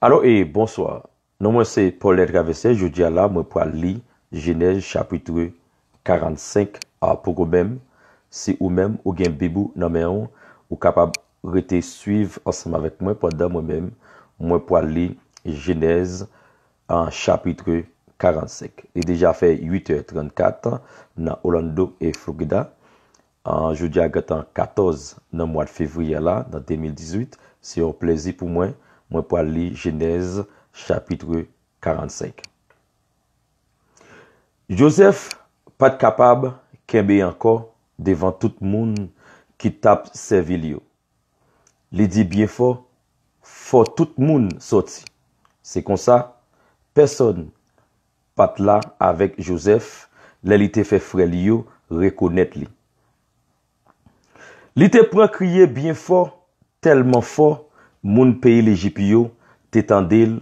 Alo e bonsoir, nan mwen se Polet Ravese, jodi ala mwen pou al li jenèz chapitre 45 a pou kou mèm, se ou mèm ou gen bibou nan mè an ou kapab rete suiv ansanm avèk mwen pou da mwen mèm mwen pou al li jenèz an chapitre 45 e deja fè 834 nan Orlando e Florida an jodi agat an 14 nan mwen fevri ala nan 2018 se yo plèzi pou mwen Mwen pwa li jenèz chapitre 45. Joseph pat kapab kembe yanko devan tout moun ki tap se vil yo. Li di bien fò, fò tout moun soti. Se konsa, person pat la avèk Joseph, le li te fè fre li yo rekonèt li. Li te pran kriye bien fò, telman fò, Moun peyi le jip yo, te tendel.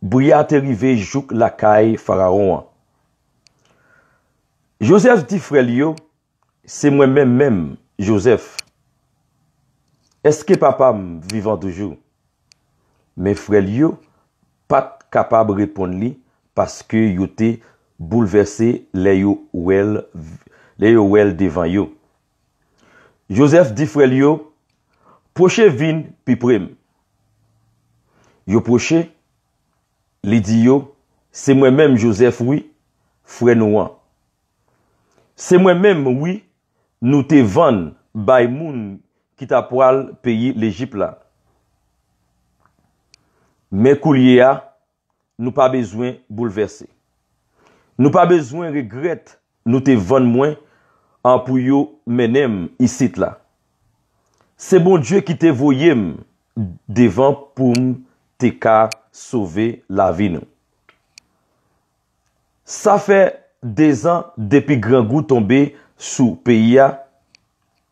Bouya te rive, jouk la kay fara ouan. Josef di frel yo, se mwen men men, Josef. Eske papa m vivan toujou? Men frel yo, pat kapab repon li, paske yo te bouleverse le yo ouel devan yo. Josef di frel yo, Proche vin pi prem. Yo proche, li di yo, se mwen menm Josef wi, fre nou an. Se mwen menm wi, nou te ven bay moun ki ta pral peyi lejip la. Men kou li ya, nou pa bezwen bouleverse. Nou pa bezwen regret nou te ven mwen an pou yo menem isit la. Se bon dje ki te voyem devan poum te ka sove la vin. Sa fe dezan depi gran gou tombe sou peya,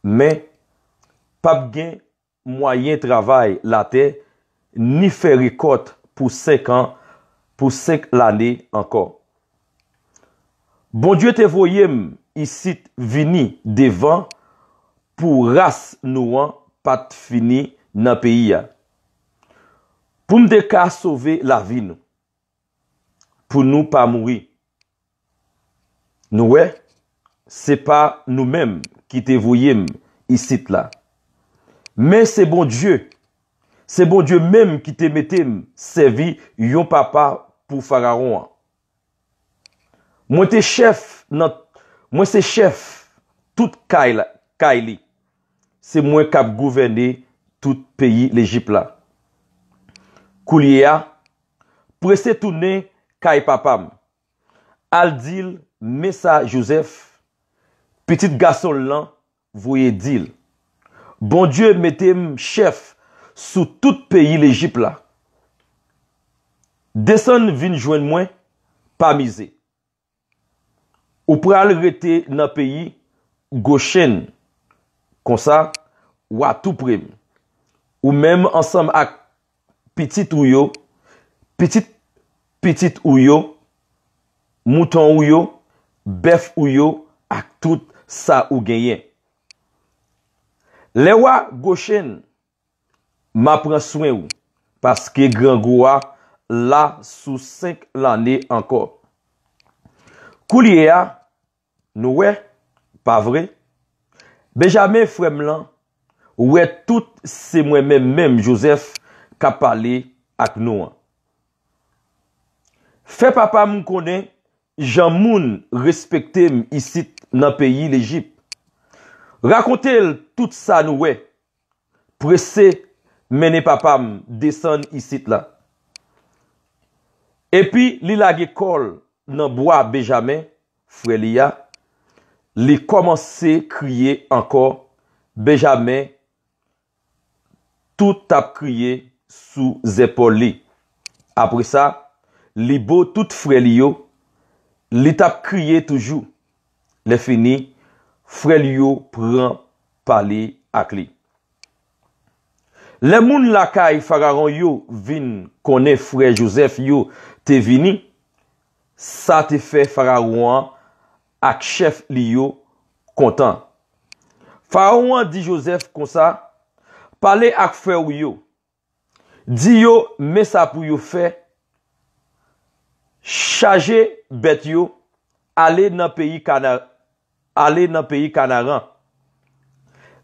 men pap gen mwayen travay la te ni fe rekot pou sek lane anko. Bon dje te voyem isit vini devan poum. pou rase nou an pat fini nan peyi ya. Pou m deka sove la vi nou, pou nou pa mouri. Nou we, se pa nou menm ki te voyem isit la. Men se bon Diyo, se bon Diyo menm ki te metem se vi yon papa pou fararon an. Mwen se chef tout kaj la, Kay li, se mwen kap gouvene tout peyi lejip la. Kou liya, prese toune kay papam. Al dil, mesa josef, Petit gasol lan, voye dil. Bon die metem chef sou tout peyi lejip la. Desan vin jwen mwen, pa mize. Ou pral rete nan peyi, gochen mwen. Kon sa, wak tou prem. Ou menm ansam ak pitit ou yo, pitit ou yo, mouton ou yo, bef ou yo, ak tout sa ou genyen. Le wak goshen, ma pren swen wou, paske gran gwa la sou 5 lane anko. Kou liye ya, nou we, pa vre, Benjamin frem lan, wè tout se mwen men mèm Joseph ka pale ak nou an. Fè papa moun kone, jan moun respekte m isit nan peyi l'Egypte. Rakonte l tout sa nou wè, prese mène papa m desen isit la. E pi li lage kol nan bwa Benjamin frem li ya, li komanse kriye ankor, bejame, tout tap kriye sou zepoli. Apre sa, li bo tout fre li yo, li tap kriye toujou. Le fini, fre li yo pran pali akli. Le moun lakay fararon yo vin, konen fre Josef yo te vini, sa te fe fararon yo ak chef li yo kontan. Farouan di Josef kon sa, pale ak fe ou yo, di yo mes apou yo fe, chaje bet yo, ale nan peyi kanaran.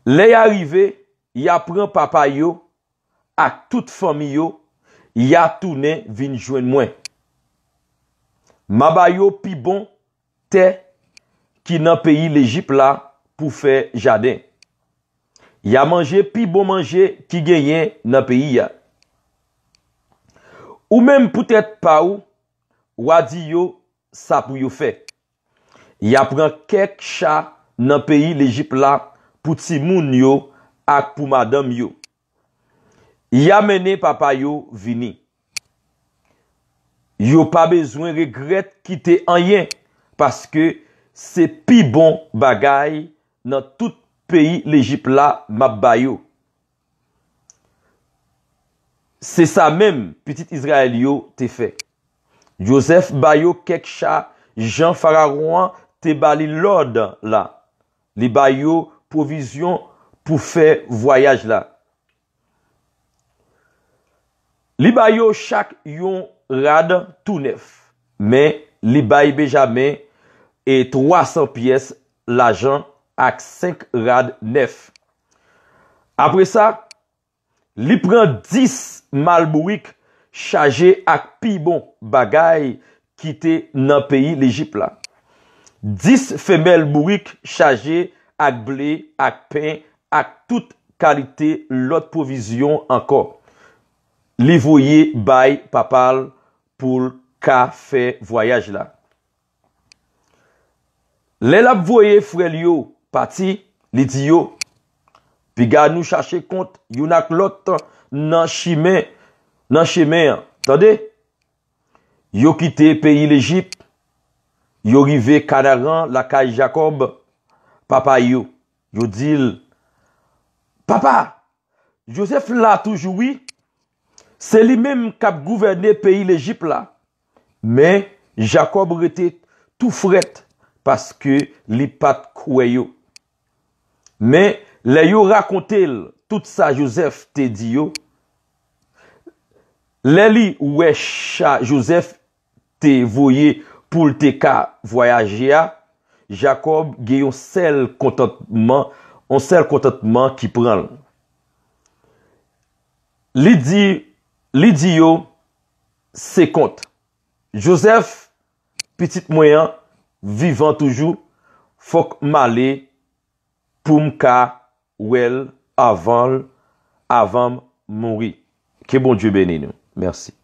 Le yari ve, ya pren papa yo, ak tout fomi yo, ya tounen vin jwen mwen. Maba yo pi bon, te fote, ki nan peyi le jip la pou fè jaden. Ya manje pi bon manje ki genyen nan peyi ya. Ou menm pou tèt pa ou, wadi yo sapou yo fè. Ya pran kek chan nan peyi le jip la pou ti moun yo ak pou madam yo. Ya mene papa yo vini. Yo pa bezwen regret kite anyen paske Se pi bon bagay nan tout peyi l'Egypt la map bayo. Se sa menm, petit Israel yo te fe. Joseph bayo kek cha, Jean Faragouan te bali l'ordre la. Li bayo provision pou fe voyaj la. Li bayo chak yon rad tou nef. Men, li bayi bejamey. e 300 piyes l'ajan ak 5 rad 9. Apre sa, li pren 10 malmouik chaje ak pi bon bagay kite nan peyi l'Egypte la. 10 femel mouik chaje ak ble, ak pen, ak tout kalite lot povizyon anko. Li voye bay papal pou ka fe voyaj la. Lèl ap voye frel yo, pati, li di yo. Pi ga nou chache kont, yon ak lot nan chime, nan chime. Tande, yon kite peyi l'Egypte, yon rive kanaran la kaj Jacob, papa yo. Yo dil, papa, Joseph la toujoui, se li menm kap gouverne peyi l'Egypte la. Men, Jacob rete tou frette. Paske li pat kwe yo. Men, le yo rakonte l, tout sa Josef te di yo, le li wecha Josef te voye pou te ka voyaje ya, Jacob geyon sel kontantman, on sel kontantman ki pran. Li di yo, se kont. Josef, pitit mwenyan, vivan toujou, fok male, poum ka, wel, avan, avan moun ri. Ke bon Diyo bene nou. Mersi.